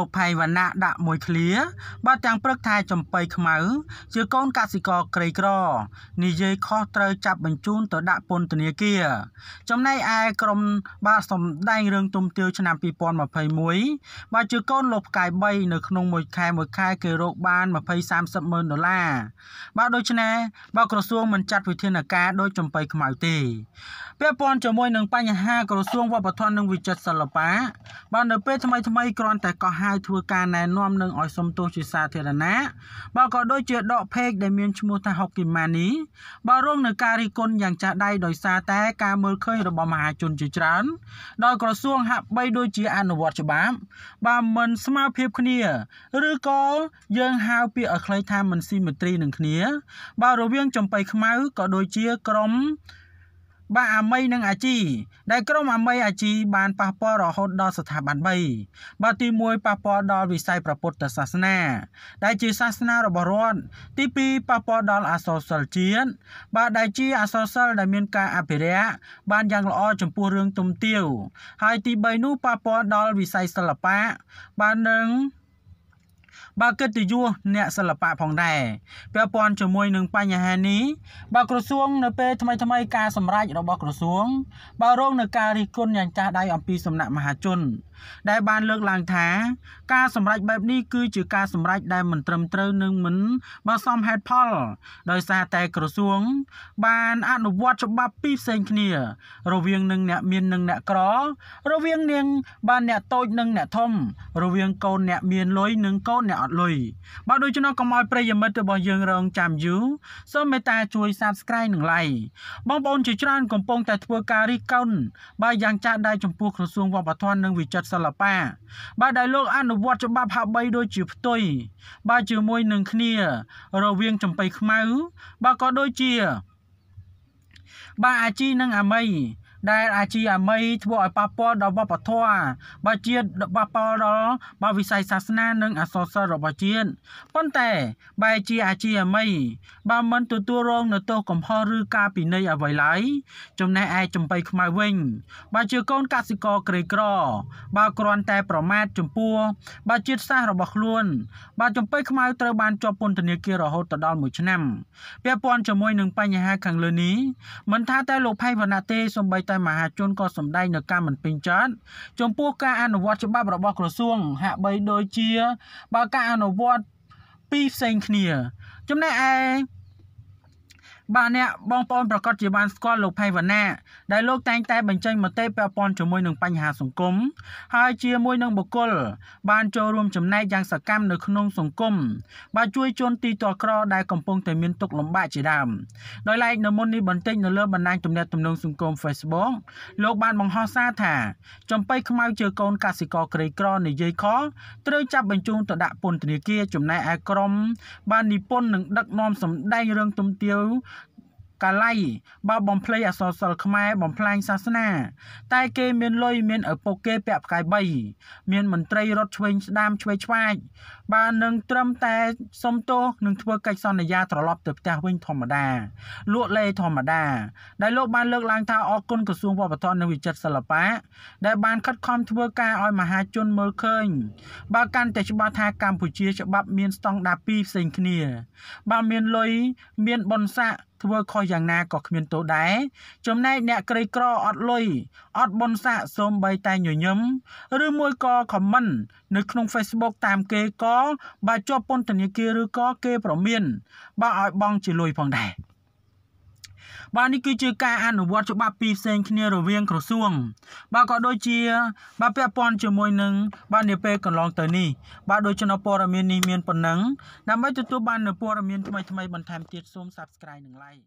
ោកផៃវណ្ណៈដាក់មួយឃ្លា បាទទាំងព្រឹកថែចំបៃខ្មៅជាកូនកសិករក្រីក្រនិយាយខុសត្រូវចាប់បញ្ជូន ទៅដាក់ពន្ធនាគារ ចំណែកឯក្រុមបាទសំដែងរឿងទុំទាវឆ្នាំ2021បាទជាកូនលោកផ្កាយ3នៅក្នុងមួយខែមួយខែគេរកបាន20 30ម៉ឺនដុល្លារបាទដូច្នេះបាទក្រសួងមិនចាត់វិធានការដោយចំបៃខ្មៅទេ ពាក់ព័ន្ធជាមួយនឹងបញ្ហាក្រសួងវប្បធម៌និងវិចិត្រសិល្បៈបាទនៅពេលថ្មីថ្មីគ្រាន់តែកោះហៅធ្វើការណែនាំនិងឲ្យសុំទោសជាសាធារណៈបាទក៏ដូចជាដកភេកដែលមានឈ្មោះថាហុកគីម៉ានីបាទរងនឹងការរិះគន់យ៉ាងចាស់ដៃដោយសារតែការមើលឃើញរបស់មហាជនជាច្រើនដោយក្រសួងហាក់បីដូចជាអនុវត្តច្បាប់បាទមិនស្មើភាពគ្នាឬក៏យើងហៅពាក្យឲ្យខ្លីថាមិនស៊ីមេត្រីនឹងគ្នាបាទរវាងចំបៃខ្មៅក៏ដូចជាក្រមបាក់អាមីនិងអាជីដែលក្រុមអាមីអាជីបានប៉ះពាល់រហូតដល់ស្ថាប័ន3បាទទី1ប៉ះពាល់ដល់វិស័យប្រពុទ្ធសាសនាដែលជាសាសនារបស់រដ្ឋទី2ប៉ះពាល់ដល់អសរសិល្ប៍ជាតិបាទដែលជាអសរសិល្ប៍ដែលមានការអភិរក្សបានយ៉ាងល្អចំពោះរឿងទុំទាវហើយទី3នោះប៉ះពាល់ដល់វិស័យសិល្បៈបាទនឹងបើកិត្តិយសអ្នកសិល្បៈផងដែរពាក់ព័ន្ធជាមួយនឹងបញ្ហានេះបើក្រសួងនៅពេលថ្មីថ្មីការសម្រេចរបស់ក្រសួងបើរងនឹងការរិះគន់យ៉ាងចាស់ដៃអំពីសំណាក់មហាជនដែលបានលើកឡើងថា ការសម្រេចបែបនេះគឺជាការសម្រេចដែលមិនត្រឹមត្រូវនិងមិនបានសមហេតុផលដោយសារតែក្រសួងបានអនុវត្តច្បាប់ពីរផ្សេងគ្នា រវាងនឹងអ្នកមាននិងអ្នកក្រ រវាង នាងបានអ្នកតូចនិងអ្នកធំ រវាងកូនអ្នកមានលុយនិងកូនអ្នកអត់លុយបើដូច្នោះកុំឲ្យប្រិយមិត្តរបស់យើងរងចាំយូរសូមមេត្តាជួយ Subscribe និង Like បងប្អូនជាច្រើនកំពុងតែធ្វើការរិះគន់បើយ៉ាងចាស់ដែរចំពោះក្រសួងវប្បធម៌និងវិចិត្រសិល្បាបាទដែលលោកអនុវត្តច្បាប់ហាក់បីដូចជាផ្ទុយបាទជាមួយនឹងគ្នា រវាងចំបៃខ្មៅបាទក៏ដូចជា បាទអាជីនិងអាមីដែលអាជីអាមីធ្វើឲ្យប៉ះពាល់ដល់វប្បធម៌បើជាប៉ះពាល់ដល់បើវិស័យសាសនានិងអសរសិល្ប៍របស់ជាតិប៉ុន្តែបែជាអាជីអាមីបើមិនទទួលរងនៅទោសកំហុសឬការពិន័យអ្វីឡើយចំណែកឯចំបៃខ្មៅវិញបើជាកូនកសិករក្រីក្រ បើគ្រាន់តែប្រមាថចំពោះបើជាតិសាសរបស់ខ្លួនបើចំបៃខ្មៅត្រូវបានជាប់ពន្ធនាគាររហូតដល់1ឆ្នាំពាក់ព័ន្ធជាមួយនឹងបញ្ហាខាងលើនេះមិនថាតែលោកផៃវណ្ណៈទេសូម្បីតែមហាជនក៏សម្ដែងនៅការមិនពេញចិត្តចំពោះការអនុវត្ត ច្បាប់របស់ក្រសួងហាក់បី ដូចជា បើការអនុវត្តពីរផ្សេងគ្នាចំណែកឯបាទអ្នកបងប្អូនប្រកាសជាបានស្គាល់លោកផៃវណ្ណា ដែលលោកតែងតែបញ្ចេញមតិពាក់ព័ន្ធជាមួយនឹងបញ្ហាសង្គមហើយជាមួយនឹងបុគ្គលបានចូលរួមចំណែកយ៉ាងសកម្មនៅក្នុងសង្គមបាទជួយជនទីតក្រដែលកំពុងតែមានទុក្ខលំបាកជាដើមដោយឡែកនៅមុននេះបន្តិចនៅលើបណ្ដាញទំនាក់ទំនងសង្គម Facebook លោកបានបង្ហោះសារថាចំបៃខ្មៅជាកូនកសិករក្រីក្រនិយាយខត្រូវចាប់បញ្ជូនទៅដាក់ពន្ធនាគារចំណែកឯក្រមបាននិពន្ធនិងដឹកនាំសម្ដែងរឿងទំទាវកាល័យបើបំភ្លៃអសរសិល្ប៍ខ្មែរបំផ្លាញសាសនា តែគេមានលុយមានឪពុកគេពាក់ផ្កាយ3មានមន្ត្រីរត់ឆ្វេងស្ដាមឆ្វេងឆ្វាយបើនឹងត្រឹមតែសុំទោសនឹងធ្វើកិច្ចសន្យាត្រឡប់ទៅផ្ទះវិញធម្មតាលក់លេធម្មតាដែលលោកបានលើកឡើងថាអរគុណក្រសួងវប្បធម៌និងវិចិត្រសិល្បៈដែលបានខិតខំធ្វើការឲ្យមហាជនមើលឃើញបើកាន់តែច្បាស់ថាកម្ពុជាច្បាប់មានស្តង់ដារពីរផ្សេងគ្នាបើមានលុយមានបុណ្យស័ក្តិធ្វើខុសយ៉ាងណាក៏គ្មានទោសដែរចំណែកអ្នកក្រីក្រអត់លុយអត់បុណ្យស័ក្តិសូម្បីតែញញឹមឬមួយក៏ comment នៅក្នុង Facebook តាមគេក៏បើជាប់ពន្ធនាគារឬក៏គេ ប្រមាន បើឲ្យបងជាលុយផងដែរបាទនេះគឺជាការអនុវត្តច្បាប់ពីរផ្សេងគ្នារវាងក្រសួងបាទក៏ដូចជាបាទពាក់ព័ន្ធជាមួយនឹងបាទនាពេលកន្លងទៅនេះបាទដោយចំណព័ត៌មាននេះមានប៉ុណ្ណឹងដើម្បីទទួលបាននូវព័ត៌មានថ្មីៗបន្ថែមទៀតសូម Subscribe និង Like